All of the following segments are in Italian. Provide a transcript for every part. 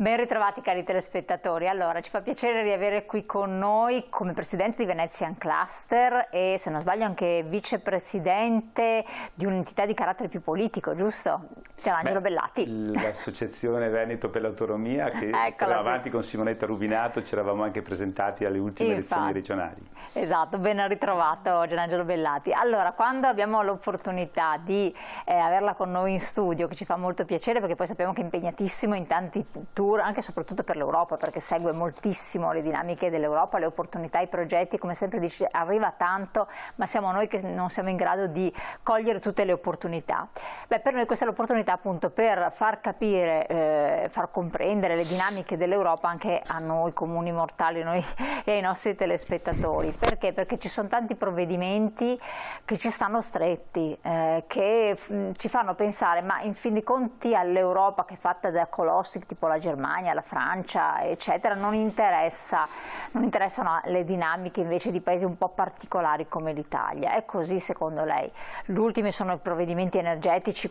Ben ritrovati cari telespettatori, allora ci fa piacere riavere qui con noi come presidente di Venezian Cluster e se non sbaglio anche vicepresidente di un'entità di carattere più politico, giusto? Gianangelo Bellati. L'associazione Veneto per l'autonomia che era avanti con Simonetta Rubinato, ci eravamo anche presentati alle ultime Infatti. elezioni regionali. Esatto, ben ritrovato Gianangelo Bellati. Allora, quando abbiamo l'opportunità di eh, averla con noi in studio, che ci fa molto piacere perché poi sappiamo che è impegnatissimo in tanti tour futuro, anche e soprattutto per l'Europa, perché segue moltissimo le dinamiche dell'Europa, le opportunità, i progetti, come sempre dice, arriva tanto, ma siamo noi che non siamo in grado di cogliere tutte le opportunità. Beh, per noi questa è l'opportunità appunto per far capire, eh, far comprendere le dinamiche dell'Europa anche a noi comuni mortali noi, e ai nostri telespettatori. Perché? Perché ci sono tanti provvedimenti che ci stanno stretti, eh, che mm, ci fanno pensare, ma in fin dei conti all'Europa che è fatta da colossi tipo la Germania, Germania, la Francia, eccetera, non, interessa, non interessano le dinamiche invece di paesi un po' particolari come l'Italia. È così secondo lei? L'ultimo sono i provvedimenti energetici,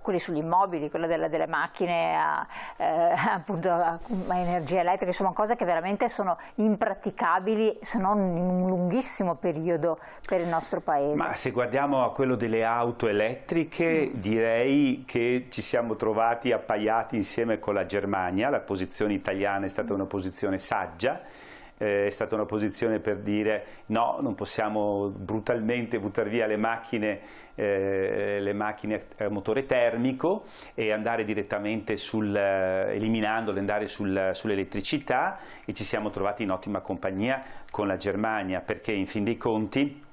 quelli sugli immobili, quello delle, delle macchine a, eh, appunto, a, a energia elettrica, insomma cose che veramente sono impraticabili se non in un lunghissimo periodo per il nostro paese. Ma se guardiamo a quello delle auto elettriche mm. direi che ci siamo trovati appaiati insieme con la Germania Spagna, la posizione italiana è stata una posizione saggia, eh, è stata una posizione per dire no, non possiamo brutalmente buttare via le macchine, eh, le macchine a motore termico e andare direttamente sul, eh, eliminandole, andare sul, sull'elettricità e ci siamo trovati in ottima compagnia con la Germania perché in fin dei conti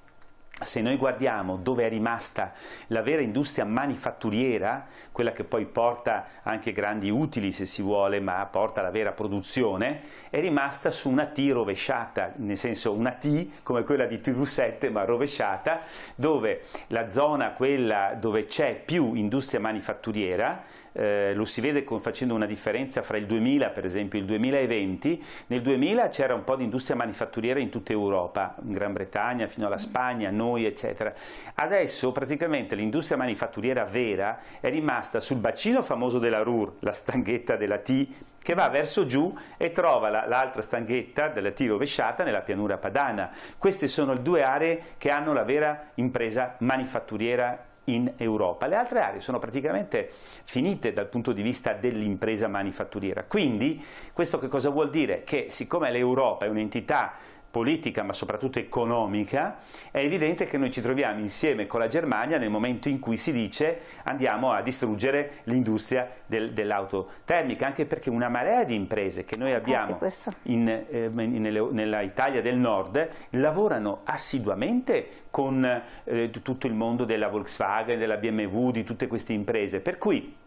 se noi guardiamo dove è rimasta la vera industria manifatturiera, quella che poi porta anche grandi utili se si vuole, ma porta la vera produzione, è rimasta su una T rovesciata, nel senso una T come quella di TV7 ma rovesciata, dove la zona quella dove c'è più industria manifatturiera, eh, lo si vede con, facendo una differenza fra il 2000 per esempio e il 2020, nel 2000 c'era un po' di industria manifatturiera in tutta Europa, in Gran Bretagna fino alla Spagna, non noi, eccetera. Adesso praticamente l'industria manifatturiera vera è rimasta sul bacino famoso della RUR, la stanghetta della T, che va verso giù e trova l'altra stanghetta della T rovesciata nella pianura padana. Queste sono le due aree che hanno la vera impresa manifatturiera in Europa. Le altre aree sono praticamente finite dal punto di vista dell'impresa manifatturiera. Quindi questo che cosa vuol dire? Che siccome l'Europa è un'entità politica ma soprattutto economica, è evidente che noi ci troviamo insieme con la Germania nel momento in cui si dice andiamo a distruggere l'industria del, dell'auto termica, anche perché una marea di imprese che noi abbiamo in, eh, nelle, nella Italia del Nord lavorano assiduamente con eh, tutto il mondo della Volkswagen, della BMW, di tutte queste imprese, per cui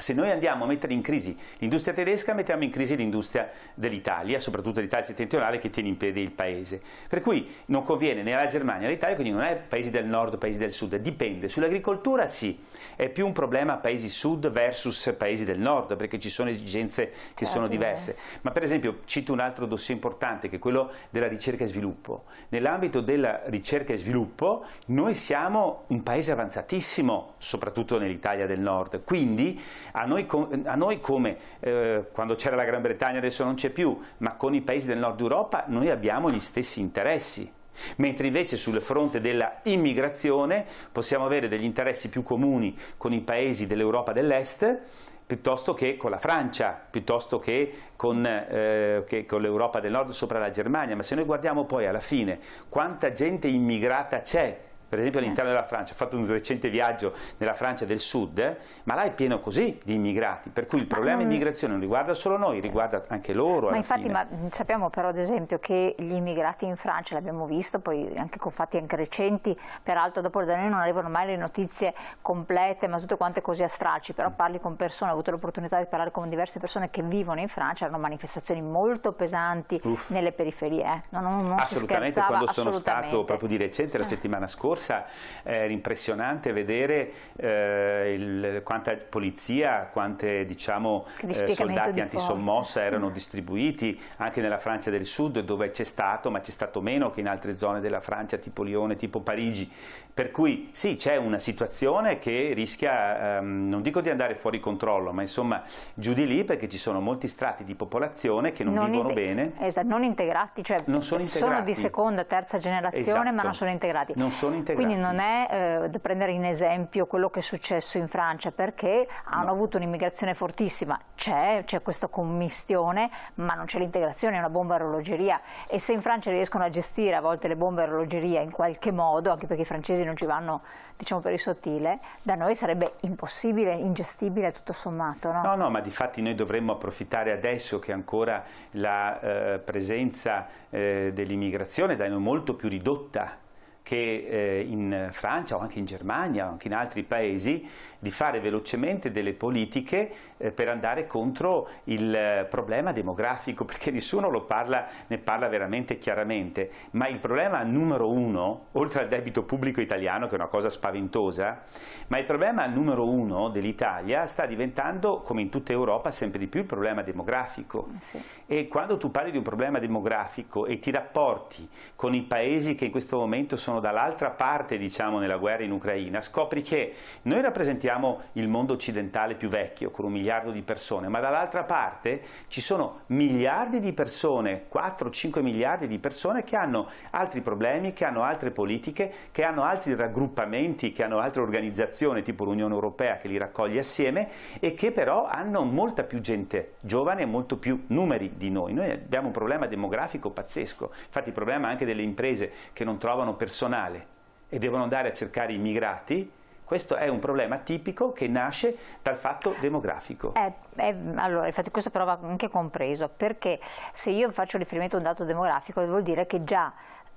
se noi andiamo a mettere in crisi l'industria tedesca, mettiamo in crisi l'industria dell'Italia, soprattutto l'Italia settentrionale che tiene in piedi il paese. Per cui non conviene né alla Germania né all'Italia, quindi non è paesi del nord, paesi del sud, dipende. Sull'agricoltura sì, è più un problema paesi sud versus paesi del nord, perché ci sono esigenze che eh, sono diverse. Ma per esempio cito un altro dossier importante che è quello della ricerca e sviluppo. Nell'ambito della ricerca e sviluppo noi siamo un paese avanzatissimo, soprattutto nell'Italia del nord, quindi a noi, a noi come eh, quando c'era la Gran Bretagna adesso non c'è più, ma con i paesi del nord Europa noi abbiamo gli stessi interessi mentre invece sul fronte della immigrazione possiamo avere degli interessi più comuni con i paesi dell'Europa dell'Est piuttosto che con la Francia, piuttosto che con, eh, con l'Europa del Nord sopra la Germania, ma se noi guardiamo poi alla fine quanta gente immigrata c'è per esempio eh. all'interno della Francia, ho fatto un recente viaggio nella Francia del sud, ma là è pieno così di immigrati, per cui il problema non... immigrazione non riguarda solo noi, riguarda anche loro. Ma infatti ma sappiamo però ad esempio che gli immigrati in Francia, l'abbiamo visto, poi anche con fatti anche recenti, peraltro dopo da noi non arrivano mai le notizie complete, ma tutte quante così a stracci, però mm. parli con persone, ho avuto l'opportunità di parlare con diverse persone che vivono in Francia, erano manifestazioni molto pesanti Uff. nelle periferie. Eh. Non, non, non assolutamente, quando assolutamente. sono stato proprio di recente la eh. settimana scorsa, corsa eh, era impressionante vedere eh, il, quanta polizia, quante diciamo, eh, soldati antisommossa erano distribuiti anche nella Francia del Sud dove c'è stato, ma c'è stato meno che in altre zone della Francia tipo Lione, tipo Parigi. Per cui sì, c'è una situazione che rischia, ehm, non dico di andare fuori controllo, ma insomma giù di lì perché ci sono molti strati di popolazione che non, non vivono bene. Esatto, non integrati, cioè non sono, integrati. sono, di seconda, terza generazione esatto. ma non esatto. sono integrati. Non sono integrati integrati. Quindi non esatto. è eh, da prendere in esempio quello che è successo in Francia perché hanno no. avuto un'immigrazione fortissima, c'è, c'è questa commistione, ma non c'è l'integrazione, è una bomba orologeria e se in Francia riescono a gestire a volte le bombe orologeria in qualche modo, anche perché i francesi non ci vanno diciamo, per il sottile, da noi sarebbe impossibile, ingestibile tutto sommato. No, no, no ma di fatti noi dovremmo approfittare adesso che ancora la eh, presenza eh, dell'immigrazione è molto più ridotta che eh, in Francia o anche in Germania o anche in altri paesi di fare velocemente delle politiche eh, per andare contro il eh, problema demografico, perché nessuno parla, ne parla veramente chiaramente, ma il problema numero uno, oltre al debito pubblico italiano che è una cosa spaventosa, ma il problema numero uno dell'Italia sta diventando, come in tutta Europa, sempre di più il problema demografico. Eh, sì. E quando tu parli di un problema demografico e ti rapporti con i paesi che in questo momento sono sono dall'altra parte, diciamo, nella guerra in Ucraina, scopri che noi rappresentiamo il mondo occidentale più vecchio, con un miliardo di persone, ma dall'altra parte ci sono miliardi di persone, 4-5 miliardi di persone che hanno altri problemi, che hanno altre politiche, che hanno altri raggruppamenti, che hanno altre organizzazioni, tipo l'Unione Europea che li raccoglie assieme, e che però hanno molta più gente giovane e molto più numeri di noi. Noi abbiamo un problema demografico pazzesco, infatti il problema anche delle imprese che non trovano persone personale e devono andare a cercare i migrati, questo è un problema tipico che nasce dal fatto demografico. Eh, eh, allora, infatti questo però va anche compreso, perché se io faccio riferimento a un dato demografico vuol dire che già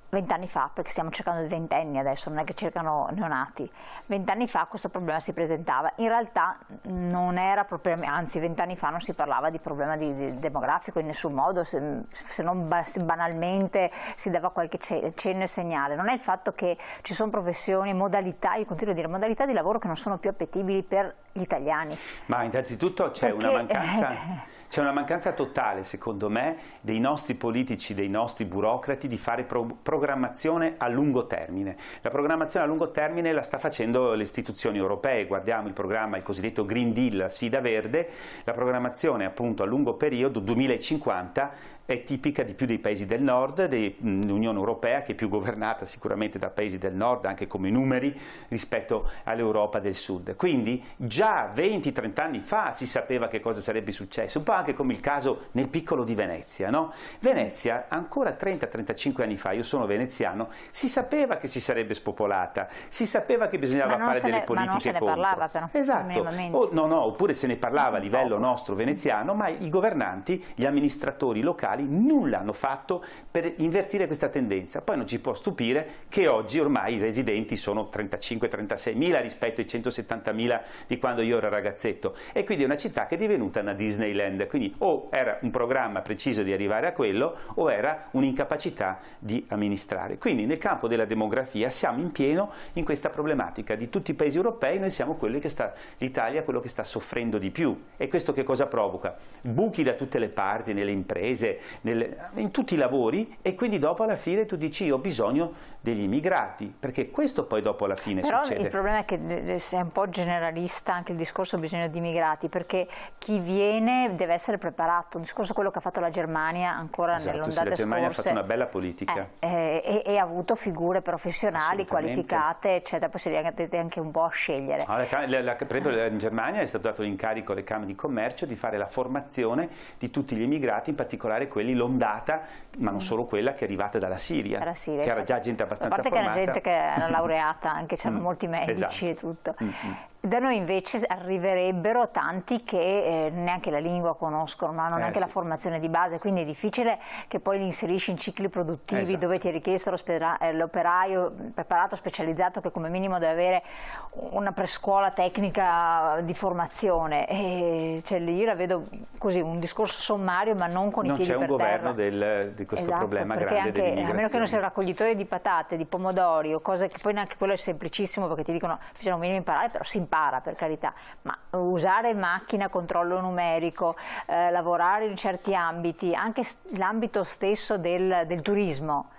vent'anni fa, perché stiamo cercando i ventenni adesso, non è che cercano neonati, vent'anni fa questo problema si presentava, in realtà non era proprio, anzi vent'anni fa non si parlava di problema di, di demografico in nessun modo, se, se non ba, se banalmente si dava qualche cenno e segnale, non è il fatto che ci sono professioni, modalità, io continuo a dire modalità di lavoro che non sono più appetibili per gli italiani. Ma innanzitutto c'è perché... una mancanza... C'è una mancanza totale, secondo me, dei nostri politici, dei nostri burocrati di fare pro programmazione a lungo termine. La programmazione a lungo termine la sta facendo le istituzioni europee, guardiamo il programma, il cosiddetto Green Deal, la sfida verde, la programmazione appunto a lungo periodo 2050 è tipica di più dei paesi del nord, dell'Unione Europea che è più governata sicuramente da paesi del nord anche come numeri rispetto all'Europa del sud. Quindi già 20-30 anni fa si sapeva che cosa sarebbe successo, anche come il caso nel piccolo di Venezia. No? Venezia, ancora 30-35 anni fa, io sono veneziano, si sapeva che si sarebbe spopolata, si sapeva che bisognava fare delle ne, politiche ma non se ne contro. parlava però. Esatto, o, no, no, oppure se ne parlava a livello nostro veneziano, ma i governanti, gli amministratori locali nulla hanno fatto per invertire questa tendenza. Poi non ci può stupire che oggi ormai i residenti sono 35-36 mila rispetto ai 170 mila di quando io ero ragazzetto e quindi è una città che è divenuta una Disneyland quindi o era un programma preciso di arrivare a quello o era un'incapacità di amministrare. Quindi nel campo della demografia siamo in pieno in questa problematica. Di tutti i paesi europei noi siamo quelli che sta, l'Italia è quello che sta soffrendo di più. E questo che cosa provoca? Buchi da tutte le parti, nelle imprese, nelle, in tutti i lavori e quindi dopo alla fine tu dici io ho bisogno degli immigrati, perché questo poi dopo alla fine Però succede. il problema è che è un po' generalista anche il discorso bisogno di immigrati, perché chi viene deve essere preparato, un discorso quello che ha fatto la Germania ancora esatto, nell'ondata scorsa. la Germania scorse, ha fatto una bella politica. Eh, eh, e, e, ha avuto figure professionali, qualificate, eccetera, poi si deve anche un po' a scegliere. Allora, ah, la, la, per esempio in Germania è stato dato l'incarico alle Camere di Commercio di fare la formazione di tutti gli immigrati, in particolare quelli l'ondata, ma non mm. solo quella che è arrivata dalla Siria, dalla Siria che era già gente abbastanza formata. A parte che era gente che era laureata, anche c'erano mm. molti medici esatto. e tutto. Mm -hmm. Da noi invece arriverebbero tanti che eh, neanche la lingua conoscono, non hanno eh, neanche sì. la formazione di base, quindi è difficile che poi li inserisci in cicli produttivi esatto. dove ti è richiesto eh, l'operaio preparato, specializzato che come minimo deve avere una prescuola tecnica di formazione. E, cioè, io la vedo così, un discorso sommario ma non con non i piedi per terra. Non c'è un governo del, di questo esatto, problema grande dell'immigrazione. A meno che non sia un raccoglitore di patate, di pomodori o cose che poi neanche quello è semplicissimo perché ti dicono bisogna un minimo imparare, però si impara impara per carità, ma usare macchina, controllo numerico, eh, lavorare in certi ambiti, anche l'ambito stesso del, del turismo,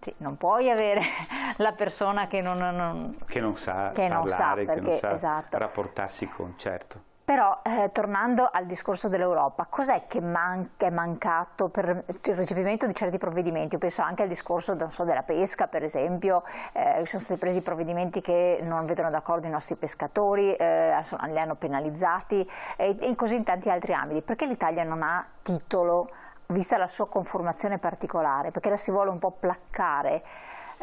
sì, non puoi avere la persona che non, non, che non sa che parlare, non sa perché, che non sa esatto. rapportarsi con, certo. Però eh, tornando al discorso dell'Europa, cos'è che manca, è mancato per il recepimento di certi provvedimenti? Io penso anche al discorso so, della pesca, per esempio, eh, sono stati presi provvedimenti che non vedono d'accordo i nostri pescatori, eh, li hanno penalizzati e, e così in tanti altri ambiti. Perché l'Italia non ha titolo, vista la sua conformazione particolare? Perché la si vuole un po' placcare?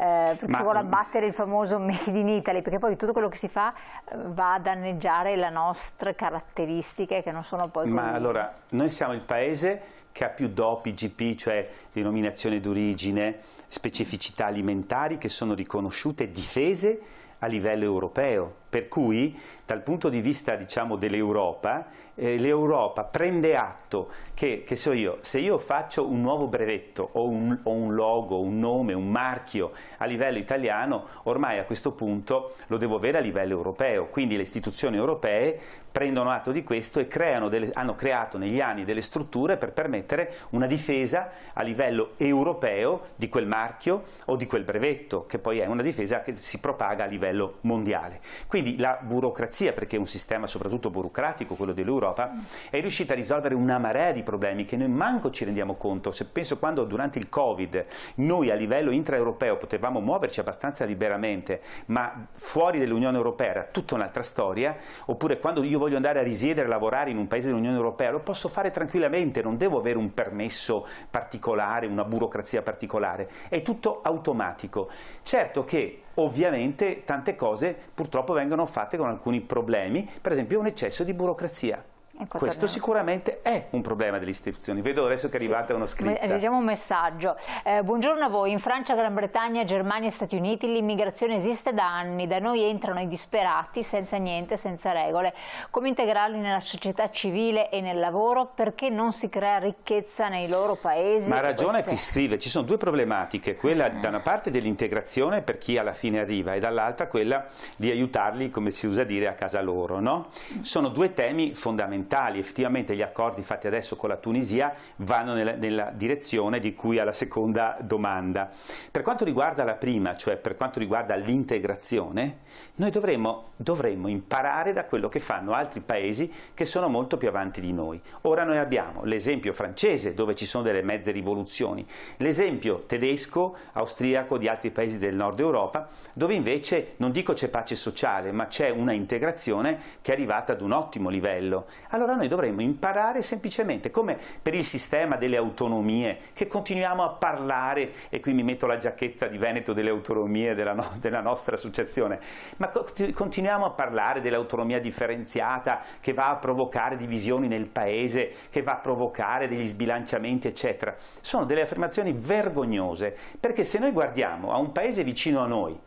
Eh, perché Ma, si vuole mm, abbattere il famoso Made in Italy, perché poi tutto quello che si fa eh, va a danneggiare le nostre caratteristiche che non sono poi... Ma allora, noi siamo il paese che ha più DOP, IGP, cioè denominazione d'origine, specificità alimentari che sono riconosciute e difese a livello europeo per cui dal punto di vista diciamo, dell'Europa, eh, l'Europa prende atto che, che so io, se io faccio un nuovo brevetto o un, o un, logo, un nome, un marchio a livello italiano, ormai a questo punto lo devo avere a livello europeo. Quindi le istituzioni europee prendono atto di questo e delle, hanno creato negli anni delle strutture per permettere una difesa a livello europeo di quel marchio o di quel brevetto, che poi è una difesa che si propaga a livello mondiale. Quindi, quindi la burocrazia, perché è un sistema soprattutto burocratico, quello dell'Europa, è riuscita a risolvere una marea di problemi che noi manco ci rendiamo conto. Se penso quando durante il Covid noi a livello intraeuropeo potevamo muoverci abbastanza liberamente, ma fuori dell'Unione Europea era tutta un'altra storia, oppure quando io voglio andare a risiedere, e lavorare in un paese dell'Unione Europea, lo posso fare tranquillamente, non devo avere un permesso particolare, una burocrazia particolare, è tutto automatico. Certo che ovviamente tante cose purtroppo vengono vengono fatte con alcuni problemi, per esempio un eccesso di burocrazia. Ecco, Questo sicuramente è un problema delle istituzioni. Vedo adesso che è arrivata sì. uno scritta. Eh, leggiamo un messaggio. Eh, buongiorno a voi. In Francia, Gran Bretagna, Germania e Stati Uniti l'immigrazione esiste da anni. Da noi entrano i disperati senza niente, senza regole. Come integrarli nella società civile e nel lavoro? Perché non si crea ricchezza nei loro paesi? Ma ha ragione queste... chi scrive. Ci sono due problematiche. Quella mm. da una parte dell'integrazione per chi alla fine arriva e dall'altra quella di aiutarli, come si usa dire, a casa loro. No? Sono due temi fondamentali fondamentali, effettivamente gli accordi fatti adesso con la Tunisia vanno nella, nella direzione di cui alla seconda domanda. Per quanto riguarda la prima, cioè per quanto riguarda l'integrazione, noi dovremmo, dovremmo imparare da quello che fanno altri paesi che sono molto più avanti di noi. Ora noi abbiamo l'esempio francese dove ci sono delle mezze rivoluzioni, l'esempio tedesco, austriaco, di altri paesi del nord Europa, dove invece non dico c'è pace sociale, ma c'è una integrazione che è arrivata ad un ottimo livello. Allora, allora noi dovremmo imparare semplicemente, come per il sistema delle autonomie, che continuiamo a parlare, e qui mi metto la giacchetta di Veneto delle autonomie della, no della nostra associazione, ma continuiamo a parlare dell'autonomia differenziata che va a provocare divisioni nel paese, che va a provocare degli sbilanciamenti, eccetera. Sono delle affermazioni vergognose, perché se noi guardiamo a un paese vicino a noi,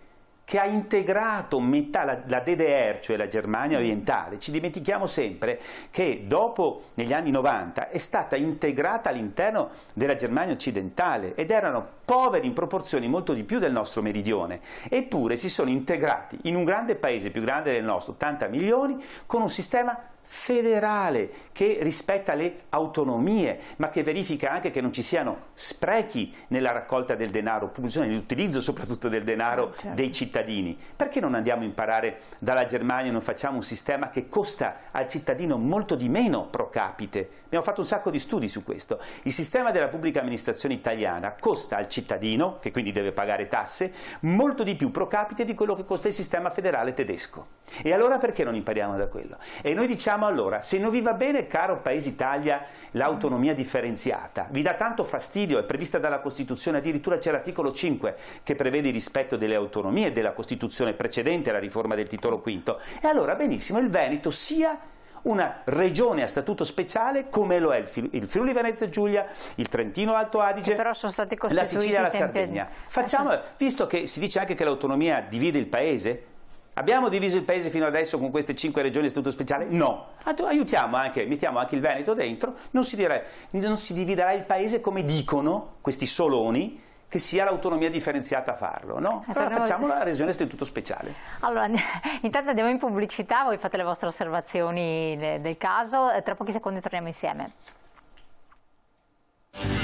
che ha integrato metà, la, la DDR, cioè la Germania orientale, ci dimentichiamo sempre che dopo, negli anni 90, è stata integrata all'interno della Germania occidentale ed erano poveri in proporzioni molto di più del nostro meridione, eppure si sono integrati in un grande paese, più grande del nostro, 80 milioni, con un sistema federale che rispetta le autonomie, ma che verifica anche che non ci siano sprechi nella raccolta del denaro pubblico, cioè nell'utilizzo soprattutto del denaro certo. dei cittadini. Perché non andiamo a imparare dalla Germania e non facciamo un sistema che costa al cittadino molto di meno pro capite? Abbiamo fatto un sacco di studi su questo. Il sistema della pubblica amministrazione italiana costa al cittadino, che quindi deve pagare tasse, molto di più pro capite di quello che costa il sistema federale tedesco. E allora perché non impariamo da quello? E noi diciamo Facciamo allora, se non vi va bene, caro Paese Italia, l'autonomia differenziata, vi dà tanto fastidio, è prevista dalla Costituzione, addirittura c'è l'articolo 5 che prevede il rispetto delle autonomie della Costituzione precedente alla riforma del titolo V, e allora benissimo, il Veneto sia una regione a statuto speciale come lo è il, Friuli, Venezia Giulia, il Trentino Alto Adige, la Sicilia e la Sardegna. Facciamo, ah, visto che si dice anche che l'autonomia divide il paese, Abbiamo diviso il paese fino adesso con queste cinque regioni a statuto speciale? No. Ah, aiutiamo anche, mettiamo anche il Veneto dentro, non si, dire, non si dividerà il paese come dicono questi soloni, che sia l'autonomia differenziata a farlo, no? Eh, allora facciamo la regione istituto speciale. Allora, intanto andiamo in pubblicità, voi fate le vostre osservazioni del caso, tra pochi secondi torniamo insieme.